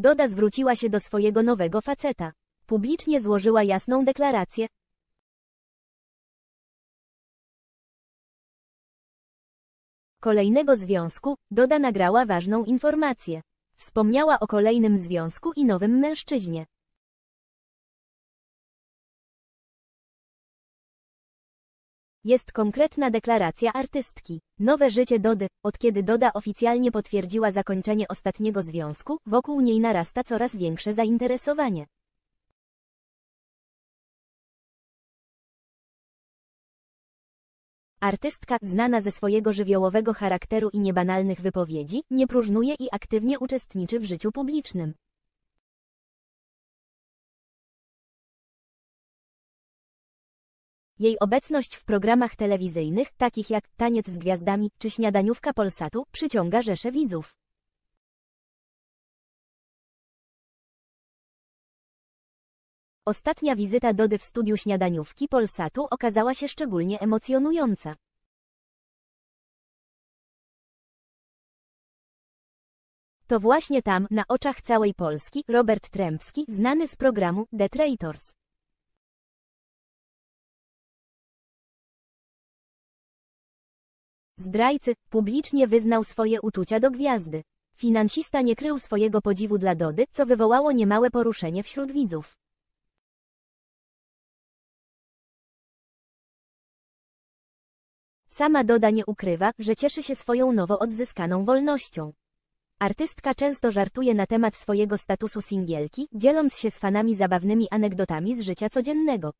Doda zwróciła się do swojego nowego faceta. Publicznie złożyła jasną deklarację, kolejnego związku, Doda nagrała ważną informację. Wspomniała o kolejnym związku i nowym mężczyźnie. Jest konkretna deklaracja artystki. Nowe życie Dody, od kiedy Doda oficjalnie potwierdziła zakończenie ostatniego związku, wokół niej narasta coraz większe zainteresowanie. Artystka, znana ze swojego żywiołowego charakteru i niebanalnych wypowiedzi, nie próżnuje i aktywnie uczestniczy w życiu publicznym. Jej obecność w programach telewizyjnych, takich jak Taniec z Gwiazdami czy Śniadaniówka Polsatu, przyciąga rzesze widzów. Ostatnia wizyta Dody w studiu śniadaniówki Polsatu okazała się szczególnie emocjonująca. To właśnie tam, na oczach całej Polski, Robert Trębski, znany z programu The Traitors, Zdrajcy, publicznie wyznał swoje uczucia do gwiazdy. Finansista nie krył swojego podziwu dla Dody, co wywołało niemałe poruszenie wśród widzów. Sama Doda nie ukrywa, że cieszy się swoją nowo odzyskaną wolnością. Artystka często żartuje na temat swojego statusu singielki, dzieląc się z fanami zabawnymi anegdotami z życia codziennego.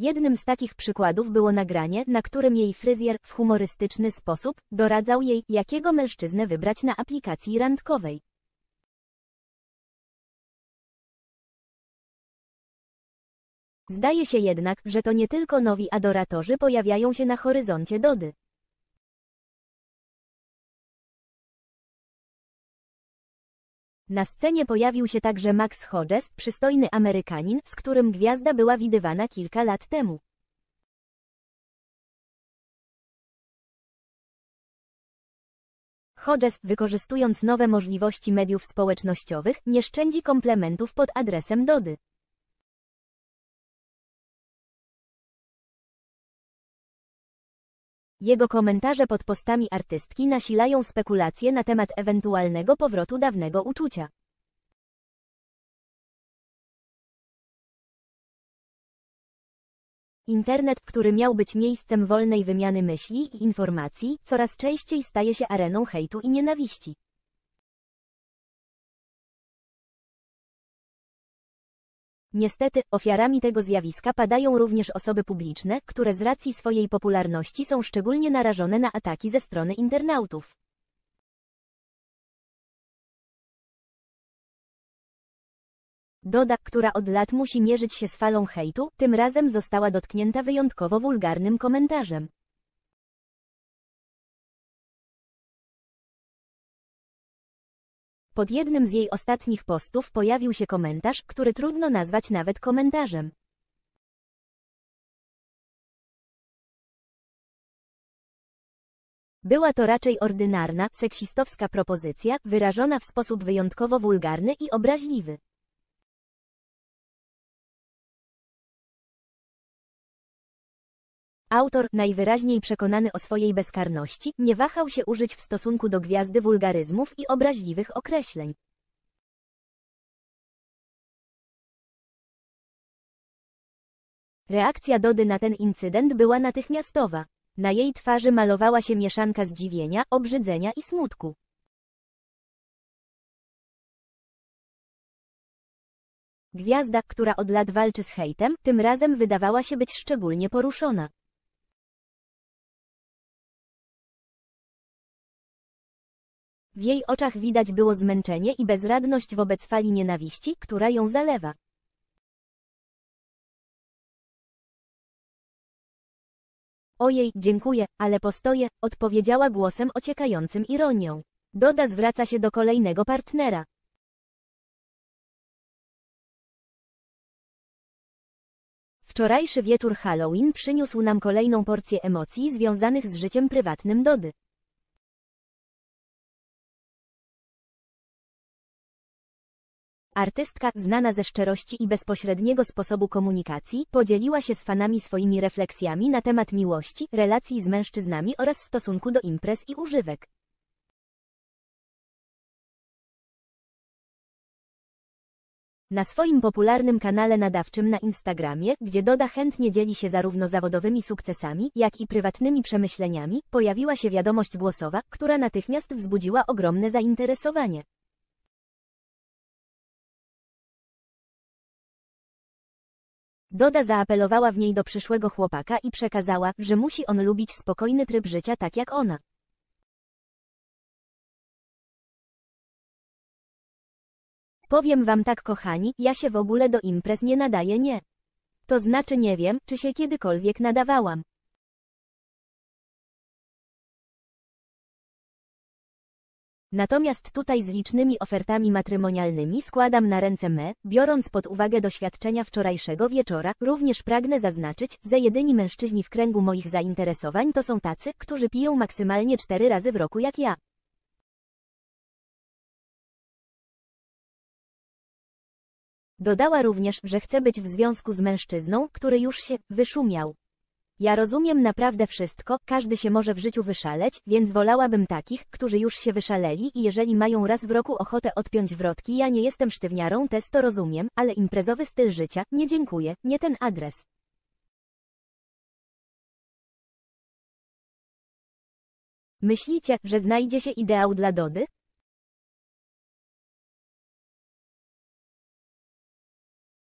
Jednym z takich przykładów było nagranie, na którym jej fryzjer w humorystyczny sposób doradzał jej, jakiego mężczyznę wybrać na aplikacji randkowej. Zdaje się jednak, że to nie tylko nowi adoratorzy pojawiają się na horyzoncie Dody. Na scenie pojawił się także Max Hodges, przystojny Amerykanin, z którym gwiazda była widywana kilka lat temu. Hodges, wykorzystując nowe możliwości mediów społecznościowych, nie szczędzi komplementów pod adresem Dody. Jego komentarze pod postami artystki nasilają spekulacje na temat ewentualnego powrotu dawnego uczucia. Internet, który miał być miejscem wolnej wymiany myśli i informacji, coraz częściej staje się areną hejtu i nienawiści. Niestety, ofiarami tego zjawiska padają również osoby publiczne, które z racji swojej popularności są szczególnie narażone na ataki ze strony internautów. Doda, która od lat musi mierzyć się z falą hejtu, tym razem została dotknięta wyjątkowo wulgarnym komentarzem. Pod jednym z jej ostatnich postów pojawił się komentarz, który trudno nazwać nawet komentarzem. Była to raczej ordynarna, seksistowska propozycja, wyrażona w sposób wyjątkowo wulgarny i obraźliwy. Autor, najwyraźniej przekonany o swojej bezkarności, nie wahał się użyć w stosunku do gwiazdy wulgaryzmów i obraźliwych określeń. Reakcja Dody na ten incydent była natychmiastowa. Na jej twarzy malowała się mieszanka zdziwienia, obrzydzenia i smutku. Gwiazda, która od lat walczy z hejtem, tym razem wydawała się być szczególnie poruszona. W jej oczach widać było zmęczenie i bezradność wobec fali nienawiści, która ją zalewa. Ojej, dziękuję, ale postoję, odpowiedziała głosem ociekającym ironią. Doda zwraca się do kolejnego partnera. Wczorajszy wieczór Halloween przyniósł nam kolejną porcję emocji związanych z życiem prywatnym Dody. Artystka, znana ze szczerości i bezpośredniego sposobu komunikacji, podzieliła się z fanami swoimi refleksjami na temat miłości, relacji z mężczyznami oraz stosunku do imprez i używek. Na swoim popularnym kanale nadawczym na Instagramie, gdzie Doda chętnie dzieli się zarówno zawodowymi sukcesami, jak i prywatnymi przemyśleniami, pojawiła się wiadomość głosowa, która natychmiast wzbudziła ogromne zainteresowanie. Doda zaapelowała w niej do przyszłego chłopaka i przekazała, że musi on lubić spokojny tryb życia tak jak ona. Powiem wam tak kochani, ja się w ogóle do imprez nie nadaję nie. To znaczy nie wiem, czy się kiedykolwiek nadawałam. Natomiast tutaj z licznymi ofertami matrymonialnymi składam na ręce me, biorąc pod uwagę doświadczenia wczorajszego wieczora, również pragnę zaznaczyć, że jedyni mężczyźni w kręgu moich zainteresowań to są tacy, którzy piją maksymalnie cztery razy w roku jak ja. Dodała również, że chce być w związku z mężczyzną, który już się wyszumiał. Ja rozumiem naprawdę wszystko, każdy się może w życiu wyszaleć, więc wolałabym takich, którzy już się wyszaleli i jeżeli mają raz w roku ochotę odpiąć wrotki, ja nie jestem sztywniarą, też to rozumiem, ale imprezowy styl życia, nie dziękuję, nie ten adres. Myślicie, że znajdzie się ideał dla Dody?